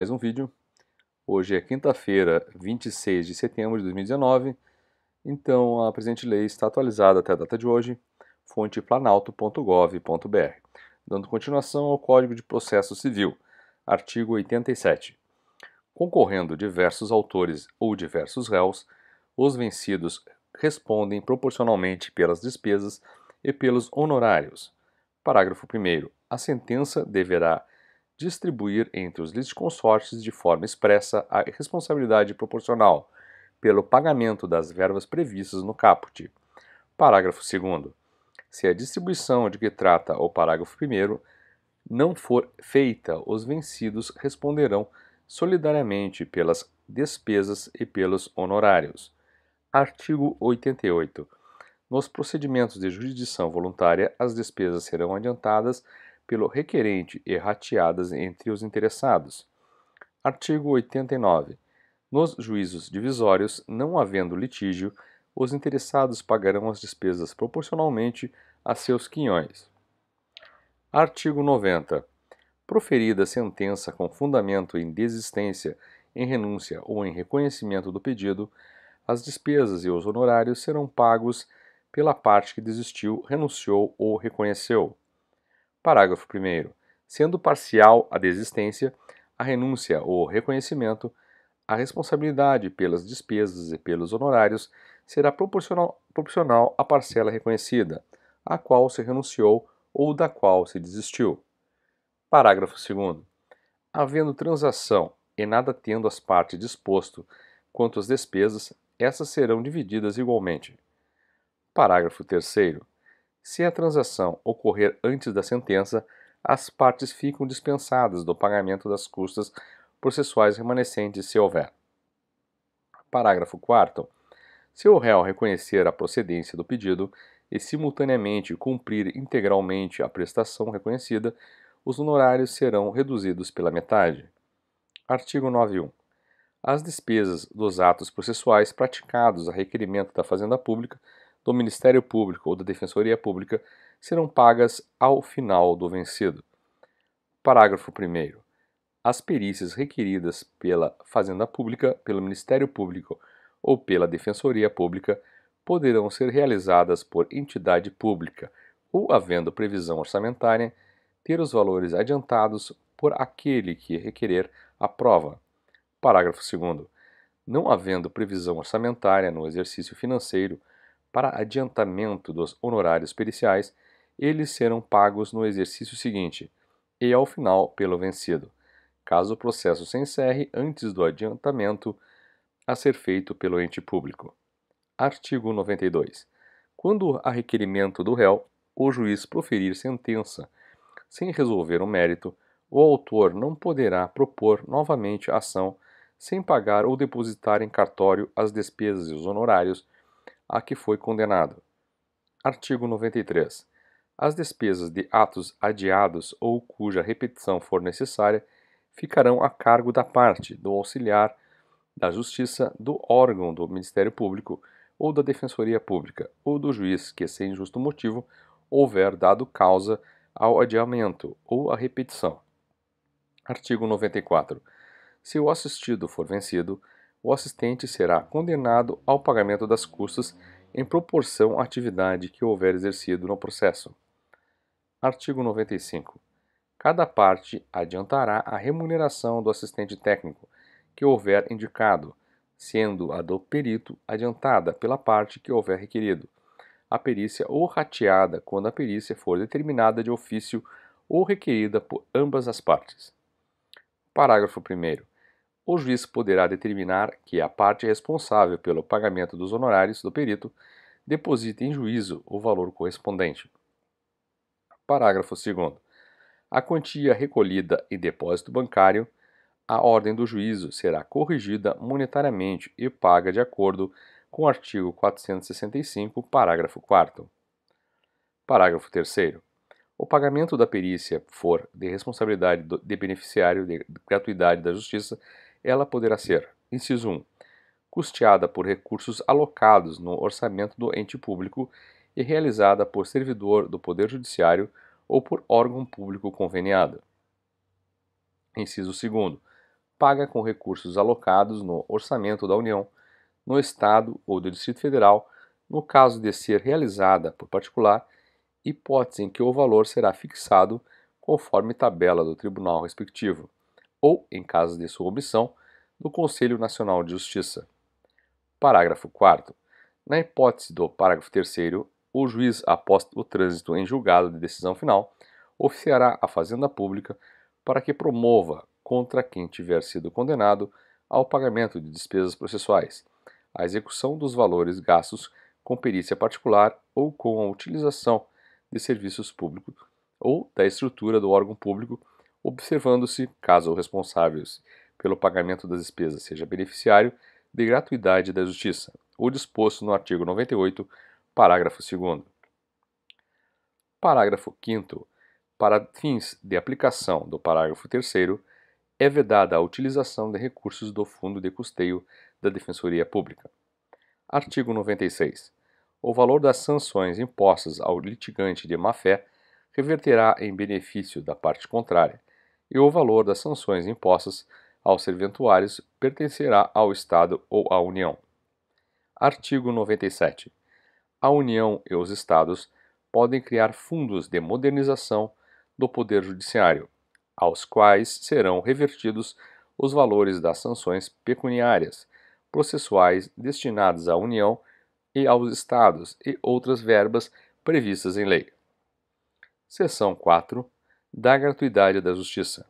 mais um vídeo. Hoje é quinta-feira, 26 de setembro de 2019, então a presente lei está atualizada até a data de hoje, fonte planalto.gov.br, dando continuação ao Código de Processo Civil, artigo 87. Concorrendo diversos autores ou diversos réus, os vencidos respondem proporcionalmente pelas despesas e pelos honorários. Parágrafo 1. A sentença deverá distribuir entre os litisconsortes de forma expressa a responsabilidade proporcional pelo pagamento das verbas previstas no caput. Parágrafo 2 Se a distribuição de que trata o parágrafo 1 não for feita, os vencidos responderão solidariamente pelas despesas e pelos honorários. Artigo 88. Nos procedimentos de jurisdição voluntária, as despesas serão adiantadas pelo requerente e rateadas entre os interessados. Artigo 89. Nos juízos divisórios, não havendo litígio, os interessados pagarão as despesas proporcionalmente a seus quinhões. Artigo 90. Proferida sentença com fundamento em desistência, em renúncia ou em reconhecimento do pedido, as despesas e os honorários serão pagos pela parte que desistiu, renunciou ou reconheceu. Parágrafo 1. Sendo parcial a desistência, a renúncia ou reconhecimento, a responsabilidade pelas despesas e pelos honorários será proporcional, proporcional à parcela reconhecida, a qual se renunciou ou da qual se desistiu. Parágrafo 2. Havendo transação e nada tendo as partes disposto quanto às despesas, essas serão divididas igualmente. Parágrafo 3. Se a transação ocorrer antes da sentença, as partes ficam dispensadas do pagamento das custas processuais remanescentes, se houver. Parágrafo 4. Se o réu reconhecer a procedência do pedido e, simultaneamente, cumprir integralmente a prestação reconhecida, os honorários serão reduzidos pela metade. Artigo 9.1. As despesas dos atos processuais praticados a requerimento da Fazenda Pública do Ministério Público ou da Defensoria Pública serão pagas ao final do vencido. Parágrafo 1. As perícias requeridas pela Fazenda Pública, pelo Ministério Público ou pela Defensoria Pública poderão ser realizadas por entidade pública ou, havendo previsão orçamentária, ter os valores adiantados por aquele que requerer a prova. Parágrafo 2. Não havendo previsão orçamentária no exercício financeiro para adiantamento dos honorários periciais, eles serão pagos no exercício seguinte e ao final pelo vencido, caso o processo se encerre antes do adiantamento a ser feito pelo ente público. Artigo 92. Quando a requerimento do réu, o juiz proferir sentença sem resolver o mérito, o autor não poderá propor novamente a ação sem pagar ou depositar em cartório as despesas e os honorários a que foi condenado. Artigo 93. As despesas de atos adiados ou cuja repetição for necessária ficarão a cargo da parte, do auxiliar, da Justiça, do órgão do Ministério Público ou da Defensoria Pública ou do juiz que, sem justo motivo, houver dado causa ao adiamento ou à repetição. Artigo 94. Se o assistido for vencido, o assistente será condenado ao pagamento das custas em proporção à atividade que houver exercido no processo. Artigo 95. Cada parte adiantará a remuneração do assistente técnico que houver indicado, sendo a do perito adiantada pela parte que houver requerido, a perícia ou rateada quando a perícia for determinada de ofício ou requerida por ambas as partes. Parágrafo 1 o juiz poderá determinar que a parte responsável pelo pagamento dos honorários do perito deposite em juízo o valor correspondente. Parágrafo 2. A quantia recolhida em depósito bancário, a ordem do juízo será corrigida monetariamente e paga de acordo com o artigo 465, parágrafo 4. Parágrafo 3. O pagamento da perícia for de responsabilidade de beneficiário de gratuidade da Justiça ela poderá ser, inciso 1, custeada por recursos alocados no orçamento do ente público e realizada por servidor do Poder Judiciário ou por órgão público conveniado. Inciso 2. Paga com recursos alocados no orçamento da União, no Estado ou do Distrito Federal, no caso de ser realizada por particular, hipótese em que o valor será fixado conforme tabela do tribunal respectivo ou, em caso de sua omissão, do Conselho Nacional de Justiça. Parágrafo 4. Na hipótese do parágrafo 3, o juiz, após o trânsito em julgado de decisão final, oficiará à Fazenda Pública para que promova contra quem tiver sido condenado ao pagamento de despesas processuais, a execução dos valores gastos com perícia particular ou com a utilização de serviços públicos ou da estrutura do órgão público observando-se, caso o responsável pelo pagamento das despesas seja beneficiário, de gratuidade da justiça, o disposto no artigo 98, parágrafo 2. Parágrafo 5. Para fins de aplicação do parágrafo 3, é vedada a utilização de recursos do Fundo de Custeio da Defensoria Pública. Artigo 96. O valor das sanções impostas ao litigante de má-fé reverterá em benefício da parte contrária, e o valor das sanções impostas aos serventuários pertencerá ao Estado ou à União. Artigo 97. A União e os Estados podem criar fundos de modernização do Poder Judiciário, aos quais serão revertidos os valores das sanções pecuniárias, processuais destinadas à União e aos Estados e outras verbas previstas em lei. Seção 4 da gratuidade da justiça.